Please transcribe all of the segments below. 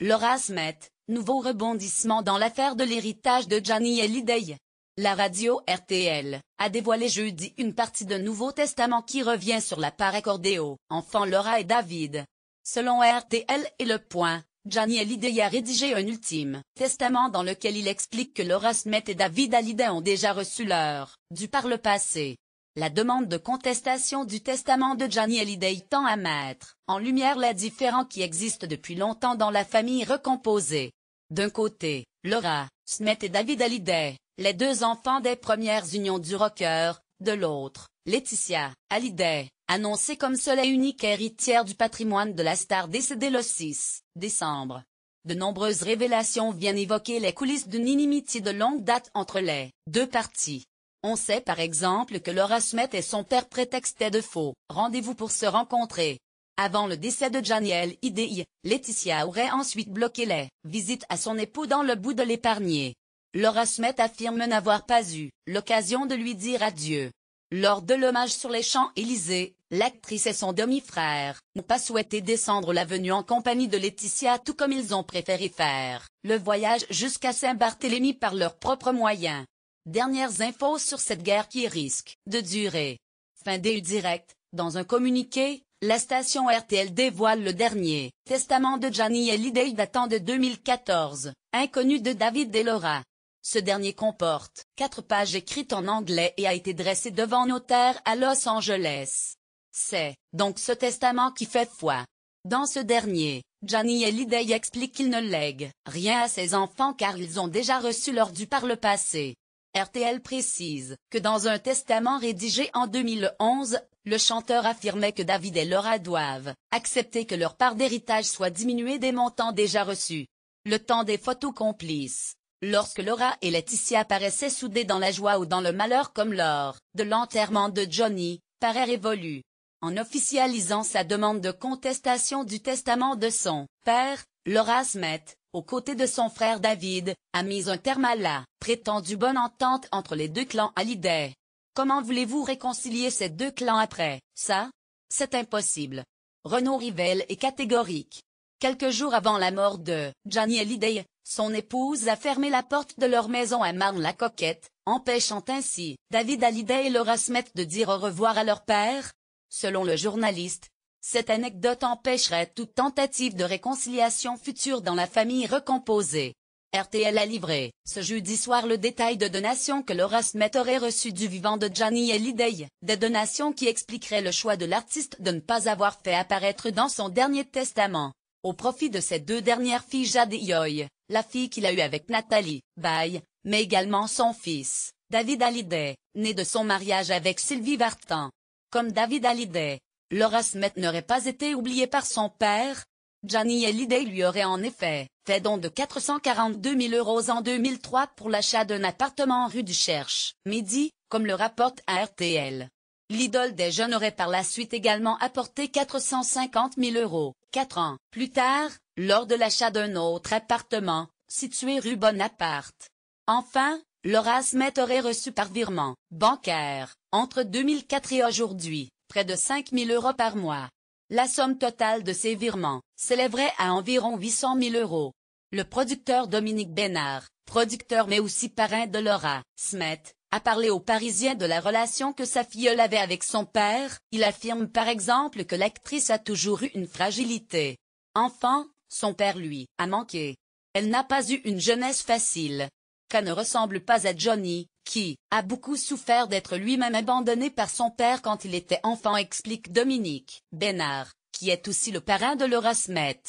Laura Smet, nouveau rebondissement dans l'affaire de l'héritage de Johnny Hallyday. La radio RTL a dévoilé jeudi une partie d'un Nouveau Testament qui revient sur la part accordée aux enfants Laura et David. Selon RTL et Le Point, Johnny Hallyday a rédigé un ultime testament dans lequel il explique que Laura Smet et David Hallyday ont déjà reçu leur du par le passé. La demande de contestation du testament de Johnny Hallyday tend à mettre en lumière la différence qui existe depuis longtemps dans la famille recomposée. D'un côté, Laura, Smith et David Hallyday, les deux enfants des premières unions du rocker, de l'autre, Laetitia Hallyday, annoncée comme seule et unique héritière du patrimoine de la star décédée le 6 décembre. De nombreuses révélations viennent évoquer les coulisses d'une inimitié de longue date entre les deux parties. On sait par exemple que Laura Smet et son père prétextaient de faux rendez-vous pour se rencontrer. Avant le décès de Janiel Idi, Laetitia aurait ensuite bloqué les visites à son époux dans le bout de l'épargner. Laura Smet affirme n'avoir pas eu l'occasion de lui dire adieu. Lors de l'hommage sur les Champs-Élysées, l'actrice et son demi-frère n'ont pas souhaité descendre l'avenue en compagnie de Laetitia tout comme ils ont préféré faire le voyage jusqu'à Saint-Barthélemy par leurs propres moyens. Dernières infos sur cette guerre qui risque de durer. Fin DU Direct, dans un communiqué, la station RTL dévoile le dernier testament de Johnny Hallyday datant de 2014, inconnu de David Delora. Ce dernier comporte quatre pages écrites en anglais et a été dressé devant notaire à Los Angeles. C'est donc ce testament qui fait foi. Dans ce dernier, Johnny Hallyday explique qu'il ne lègue rien à ses enfants car ils ont déjà reçu leur dû par le passé. RTL précise que dans un testament rédigé en 2011, le chanteur affirmait que David et Laura doivent accepter que leur part d'héritage soit diminuée des montants déjà reçus. Le temps des photos complices. Lorsque Laura et Laetitia paraissaient soudées dans la joie ou dans le malheur comme lors de l'enterrement de Johnny, paraît révolu. En officialisant sa demande de contestation du testament de son père, Laura Smith, aux côtés de son frère David, a mis un terme à la prétendue bonne entente entre les deux clans Hallyday. Comment voulez-vous réconcilier ces deux clans après ça C'est impossible. Renaud Rivel est catégorique. Quelques jours avant la mort de Johnny Hallyday, son épouse a fermé la porte de leur maison à Marne-la-Coquette, empêchant ainsi David Hallyday et Laura Smith de dire au revoir à leur père. Selon le journaliste, cette anecdote empêcherait toute tentative de réconciliation future dans la famille recomposée. RTL a livré, ce jeudi soir le détail de donations que Laura Smith aurait reçues du vivant de Johnny Hallyday, des donations qui expliqueraient le choix de l'artiste de ne pas avoir fait apparaître dans son dernier testament, au profit de ses deux dernières filles Jade et Yoy, la fille qu'il a eue avec Nathalie, Baye, mais également son fils, David Hallyday, né de son mariage avec Sylvie Vartan. Comme David Hallyday, Laura Smith n'aurait pas été oubliée par son père. Johnny Hallyday lui aurait en effet fait don de 442 000 euros en 2003 pour l'achat d'un appartement en rue du Cherche, Midi, comme le rapporte RTL. L'idole des jeunes aurait par la suite également apporté 450 000 euros, quatre ans plus tard, lors de l'achat d'un autre appartement, situé rue Bonaparte. Enfin, Laura Smith aurait reçu par virement bancaire, entre 2004 et aujourd'hui, près de 5 000 euros par mois. La somme totale de ces virements s'élèverait à environ 800 000 euros. Le producteur Dominique Bénard, producteur mais aussi parrain de Laura Smet, a parlé aux Parisiens de la relation que sa filleule avait avec son père. Il affirme par exemple que l'actrice a toujours eu une fragilité. Enfant, son père lui a manqué. Elle n'a pas eu une jeunesse facile. Qu'elle ne ressemble pas à Johnny, qui a beaucoup souffert d'être lui-même abandonné par son père quand il était enfant explique Dominique Bénard, qui est aussi le parrain de Laura Smet.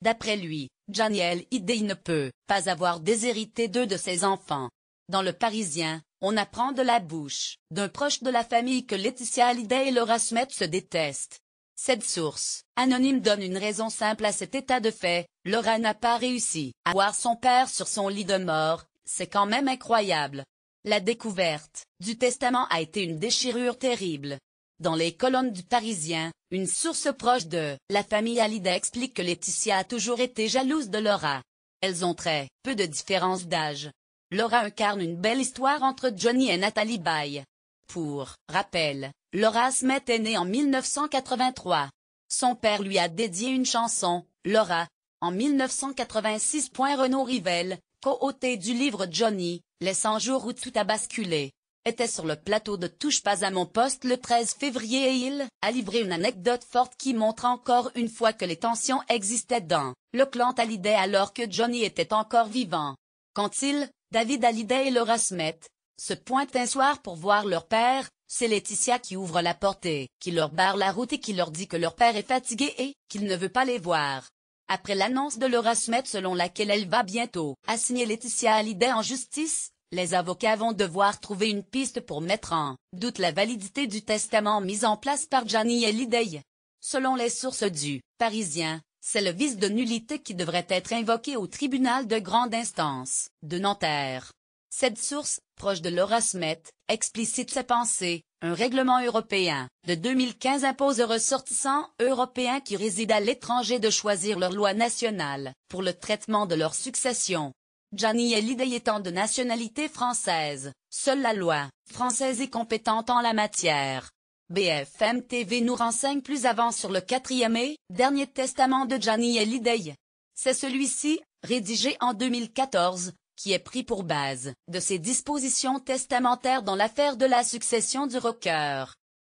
D'après lui, Daniel Hidey ne peut pas avoir déshérité deux de ses enfants. Dans Le Parisien, on apprend de la bouche d'un proche de la famille que Laetitia Hallyday et Laura Smith se détestent. Cette source anonyme donne une raison simple à cet état de fait, Laura n'a pas réussi à voir son père sur son lit de mort, c'est quand même incroyable. La découverte du testament a été une déchirure terrible. Dans les colonnes du Parisien, une source proche de la famille Alida explique que Laetitia a toujours été jalouse de Laura. Elles ont très peu de différence d'âge. Laura incarne une belle histoire entre Johnny et Nathalie Baye. Pour rappel, Laura Smith est née en 1983. Son père lui a dédié une chanson, Laura, en 1986. Renaud Rivel du livre Johnny, les 100 jours où tout a basculé, était sur le plateau de Touche pas à mon poste le 13 février et il a livré une anecdote forte qui montre encore une fois que les tensions existaient dans le clan Taliday alors que Johnny était encore vivant. Quand il, David Hallyday et Laura smith se pointent un soir pour voir leur père, c'est Laetitia qui ouvre la portée, qui leur barre la route et qui leur dit que leur père est fatigué et qu'il ne veut pas les voir après l'annonce de Smith selon laquelle elle va bientôt assigner Laetitia Hallyday en justice, les avocats vont devoir trouver une piste pour mettre en doute la validité du testament mis en place par Gianni Hallyday. Selon les sources du Parisien, c'est le vice de nullité qui devrait être invoqué au tribunal de grande instance de Nanterre. Cette source, proche de Laura Smith, explicite ses pensées. Un règlement européen de 2015 impose aux ressortissants européens qui résident à l'étranger de choisir leur loi nationale pour le traitement de leur succession. Gianni Elidei étant de nationalité française, seule la loi française est compétente en la matière. BFM TV nous renseigne plus avant sur le quatrième et dernier testament de Gianni Elidei. C'est celui-ci, rédigé en 2014, qui est pris pour base de ses dispositions testamentaires dans l'affaire de la succession du rocker.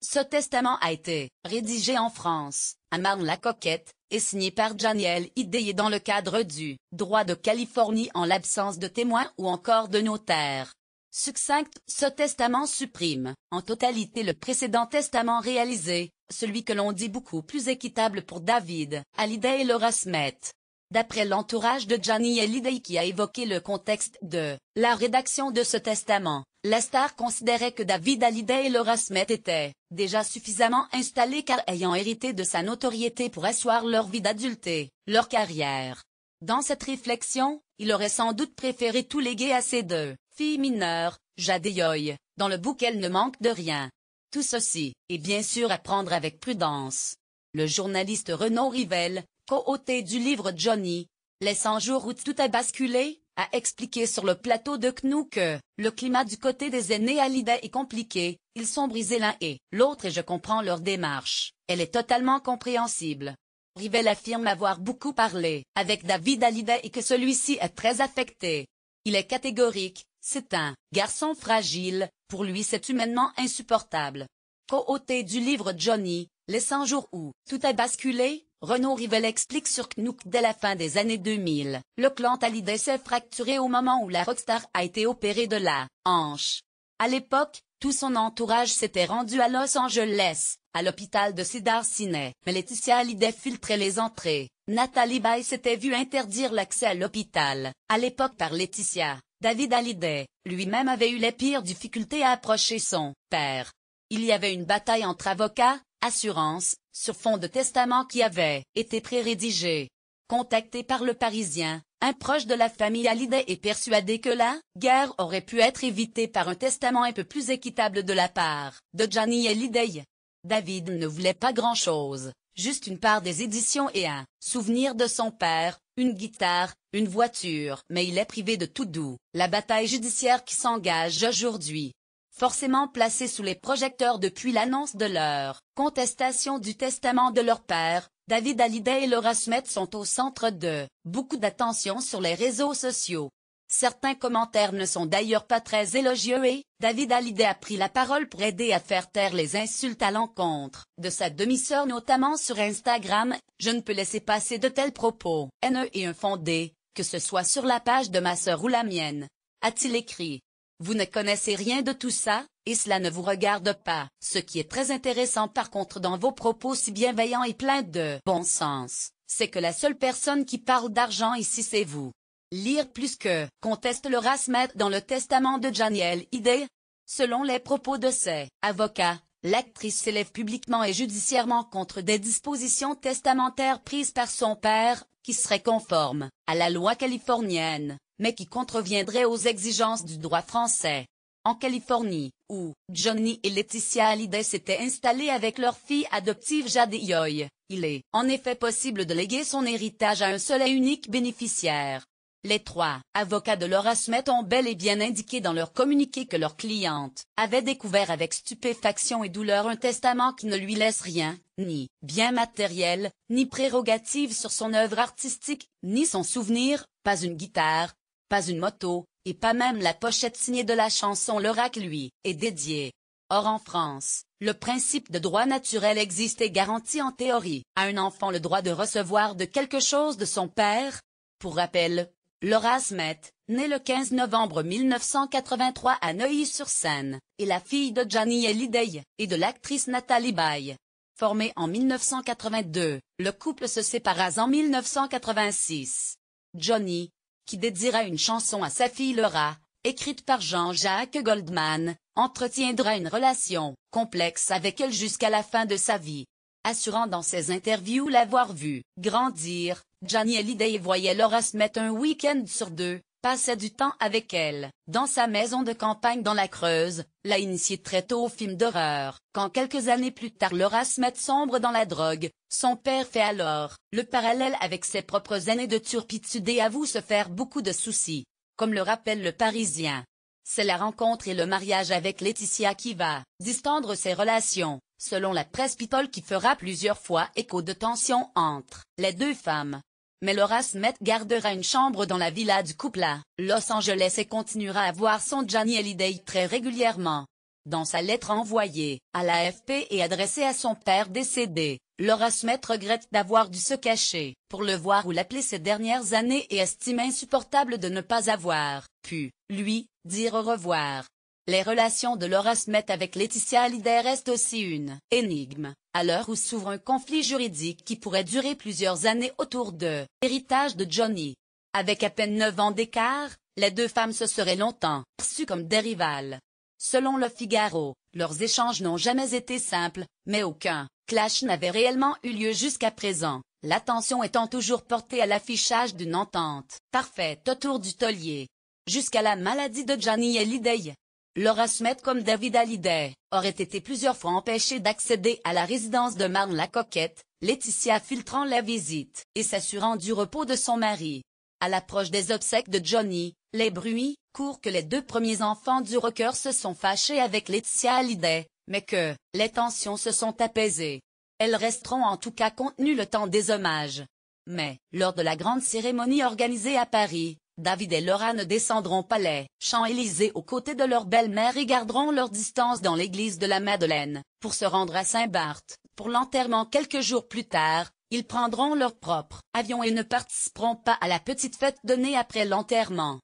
Ce testament a été rédigé en France, à Marne-la-Coquette, et signé par Janiel Ideye dans le cadre du droit de Californie en l'absence de témoins ou encore de notaire. Succinct, ce testament supprime, en totalité le précédent testament réalisé, celui que l'on dit beaucoup plus équitable pour David, Hallyday et Laura Smith. D'après l'entourage de Johnny Hallyday qui a évoqué le contexte de la rédaction de ce testament, la star considérait que David Hallyday et Laura Smith étaient déjà suffisamment installés car ayant hérité de sa notoriété pour asseoir leur vie d'adulté, leur carrière. Dans cette réflexion, il aurait sans doute préféré tout léguer à ces deux filles mineures, Jade et dans le bouc elle ne manque de rien. Tout ceci, est bien sûr à prendre avec prudence. Le journaliste Renaud Rivelle, coauté du livre Johnny, Les 100 jours où tout a basculé, a expliqué sur le plateau de CNU que le climat du côté des aînés à est compliqué, ils sont brisés l'un et l'autre et je comprends leur démarche, elle est totalement compréhensible. Rivel affirme avoir beaucoup parlé avec David Hallyday et que celui-ci est très affecté. Il est catégorique, c'est un garçon fragile, pour lui c'est humainement insupportable. Co-auté du livre Johnny, les 100 jours où tout a basculé, Renaud Rivel explique sur Knook dès la fin des années 2000. Le clan Talidé s'est fracturé au moment où la rockstar a été opérée de la hanche. À l'époque, tout son entourage s'était rendu à Los Angeles, à l'hôpital de Cedar Sinai. Mais Laetitia Hallyday filtrait les entrées. Nathalie Bay s'était vue interdire l'accès à l'hôpital, à l'époque par Laetitia. David Hallyday, lui-même avait eu les pires difficultés à approcher son père. Il y avait une bataille entre avocats, assurance, sur fond de testament qui avait été pré-rédigé. Contacté par le Parisien, un proche de la famille Hallyday est persuadé que la guerre aurait pu être évitée par un testament un peu plus équitable de la part de Johnny Hallyday. David ne voulait pas grand-chose, juste une part des éditions et un souvenir de son père, une guitare, une voiture, mais il est privé de tout doux. La bataille judiciaire qui s'engage aujourd'hui forcément placés sous les projecteurs depuis l'annonce de leur contestation du testament de leur père, David Hallyday et Laura Smith sont au centre de beaucoup d'attention sur les réseaux sociaux. Certains commentaires ne sont d'ailleurs pas très élogieux et David Hallyday a pris la parole pour aider à faire taire les insultes à l'encontre de sa demi-sœur notamment sur Instagram. Je ne peux laisser passer de tels propos haineux et infondés, que ce soit sur la page de ma sœur ou la mienne. A-t-il écrit vous ne connaissez rien de tout ça, et cela ne vous regarde pas. Ce qui est très intéressant par contre dans vos propos si bienveillants et pleins de bon sens, c'est que la seule personne qui parle d'argent ici c'est vous. Lire plus que conteste le Rasmet dans le testament de Janiel Idée? Selon les propos de ses avocats, l'actrice s'élève publiquement et judiciairement contre des dispositions testamentaires prises par son père, qui seraient conformes à la loi californienne mais qui contreviendrait aux exigences du droit français. En Californie, où Johnny et Laetitia Hallyday s'étaient installés avec leur fille adoptive Jade Yoy, il est en effet possible de léguer son héritage à un seul et unique bénéficiaire. Les trois avocats de Laura Smith ont bel et bien indiqué dans leur communiqué que leur cliente avait découvert avec stupéfaction et douleur un testament qui ne lui laisse rien, ni bien matériel, ni prérogative sur son œuvre artistique, ni son souvenir, pas une guitare, pas une moto, et pas même la pochette signée de la chanson L'oracle lui est dédiée. Or en France, le principe de droit naturel existe et garantit en théorie à un enfant le droit de recevoir de quelque chose de son père. Pour rappel, Laura Smith, née le 15 novembre 1983 à Neuilly-sur-Seine, est la fille de Johnny Hallyday et de l'actrice Nathalie Baye. Formé en 1982, le couple se sépara en 1986. Johnny, qui dédiera une chanson à sa fille Laura, écrite par Jean-Jacques Goldman, entretiendra une relation complexe avec elle jusqu'à la fin de sa vie. Assurant dans ses interviews l'avoir vu grandir, Johnny Hallyday voyait Laura se mettre un week-end sur deux passait du temps avec elle. Dans sa maison de campagne dans la Creuse, l'a initié très tôt au film d'horreur. Quand quelques années plus tard Laura se met sombre dans la drogue, son père fait alors le parallèle avec ses propres années de turpitude et avoue se faire beaucoup de soucis, comme le rappelle le Parisien. C'est la rencontre et le mariage avec Laetitia qui va distendre ses relations, selon la presse pitole qui fera plusieurs fois écho de tensions entre les deux femmes mais Laura Smith gardera une chambre dans la villa du couple à Los Angeles et continuera à voir son Johnny Hallyday très régulièrement. Dans sa lettre envoyée à l'AFP et adressée à son père décédé, Laura Smith regrette d'avoir dû se cacher pour le voir ou l'appeler ces dernières années et estime insupportable de ne pas avoir pu lui dire au revoir. Les relations de Laura Smith avec Laetitia Hallyday restent aussi une énigme, à l'heure où s'ouvre un conflit juridique qui pourrait durer plusieurs années autour de l'héritage de Johnny. Avec à peine neuf ans d'écart, les deux femmes se seraient longtemps perçues comme des rivales. Selon Le Figaro, leurs échanges n'ont jamais été simples, mais aucun clash n'avait réellement eu lieu jusqu'à présent, l'attention étant toujours portée à l'affichage d'une entente parfaite autour du taulier. Jusqu'à la maladie de Johnny Hallyday, Laura Smith comme David Hallyday, aurait été plusieurs fois empêchée d'accéder à la résidence de Marne-la-Coquette, Laetitia filtrant la visite et s'assurant du repos de son mari. À l'approche des obsèques de Johnny, les bruits courent que les deux premiers enfants du rocker se sont fâchés avec Laetitia Hallyday, mais que les tensions se sont apaisées. Elles resteront en tout cas contenues le temps des hommages. Mais, lors de la grande cérémonie organisée à Paris, David et Laura ne descendront pas les Champs-Élysées aux côtés de leur belle-mère et garderont leur distance dans l'église de la Madeleine, pour se rendre à Saint-Barth. Pour l'enterrement quelques jours plus tard, ils prendront leur propre avion et ne participeront pas à la petite fête donnée après l'enterrement.